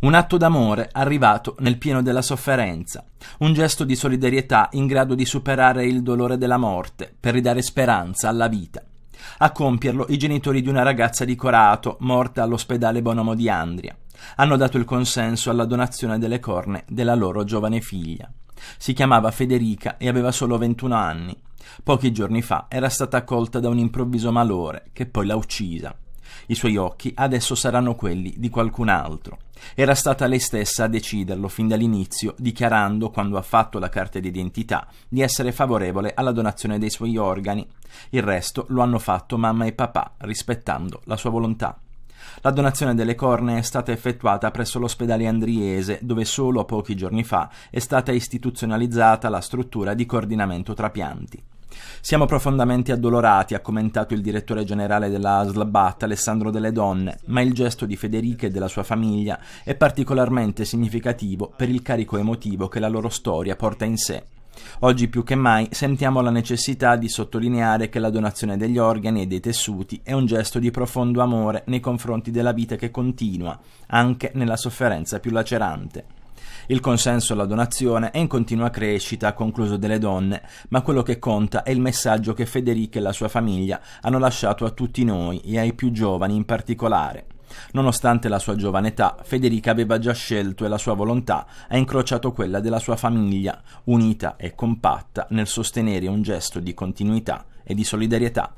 Un atto d'amore arrivato nel pieno della sofferenza, un gesto di solidarietà in grado di superare il dolore della morte per ridare speranza alla vita. A compierlo i genitori di una ragazza di Corato, morta all'ospedale Bonomo di Andria. Hanno dato il consenso alla donazione delle corne della loro giovane figlia. Si chiamava Federica e aveva solo 21 anni. Pochi giorni fa era stata accolta da un improvviso malore che poi l'ha uccisa. I suoi occhi adesso saranno quelli di qualcun altro. Era stata lei stessa a deciderlo fin dall'inizio, dichiarando, quando ha fatto la carta d'identità, di essere favorevole alla donazione dei suoi organi. Il resto lo hanno fatto mamma e papà, rispettando la sua volontà. La donazione delle cornea è stata effettuata presso l'ospedale Andriese, dove solo pochi giorni fa è stata istituzionalizzata la struttura di coordinamento trapianti. Siamo profondamente addolorati, ha commentato il direttore generale della Aslabat, Alessandro Delle Donne, ma il gesto di Federica e della sua famiglia è particolarmente significativo per il carico emotivo che la loro storia porta in sé. Oggi più che mai sentiamo la necessità di sottolineare che la donazione degli organi e dei tessuti è un gesto di profondo amore nei confronti della vita che continua, anche nella sofferenza più lacerante. Il consenso alla donazione è in continua crescita, ha concluso delle donne, ma quello che conta è il messaggio che Federica e la sua famiglia hanno lasciato a tutti noi e ai più giovani in particolare. Nonostante la sua giovane età, Federica aveva già scelto e la sua volontà ha incrociato quella della sua famiglia, unita e compatta nel sostenere un gesto di continuità e di solidarietà.